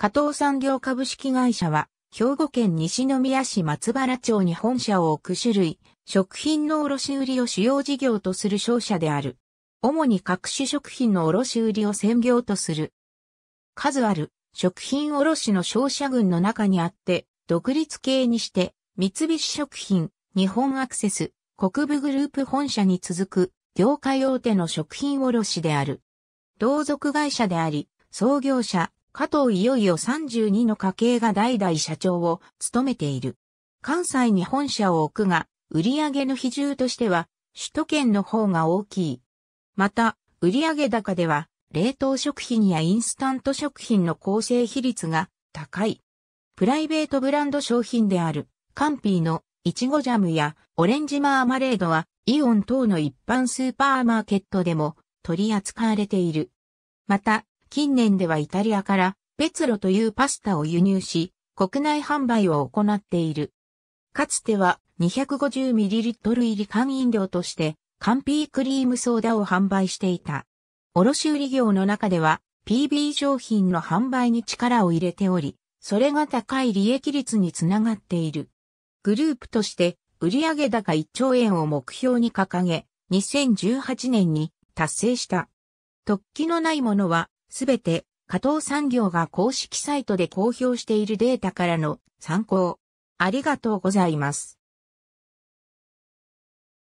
加藤産業株式会社は、兵庫県西宮市松原町に本社を置く種類、食品の卸売を主要事業とする商社である。主に各種食品の卸売を専業とする。数ある食品卸の商社群の中にあって、独立系にして、三菱食品、日本アクセス、国部グループ本社に続く、業界大手の食品卸である。同族会社であり、創業者、加藤いよいよ32の家系が代々社長を務めている。関西に本社を置くが、売上の比重としては、首都圏の方が大きい。また、売上高では、冷凍食品やインスタント食品の構成比率が高い。プライベートブランド商品である、カンピーのいちごジャムやオレンジマーマレードは、イオン等の一般スーパーマーケットでも取り扱われている。また、近年ではイタリアからペツロというパスタを輸入し、国内販売を行っている。かつては 250ml 入り缶飲料として、缶ピークリームソーダを販売していた。卸売業の中では PB 商品の販売に力を入れており、それが高い利益率につながっている。グループとして売上高1兆円を目標に掲げ、2018年に達成した。突起のないものはすべて、加藤産業が公式サイトで公表しているデータからの参考。ありがとうございます。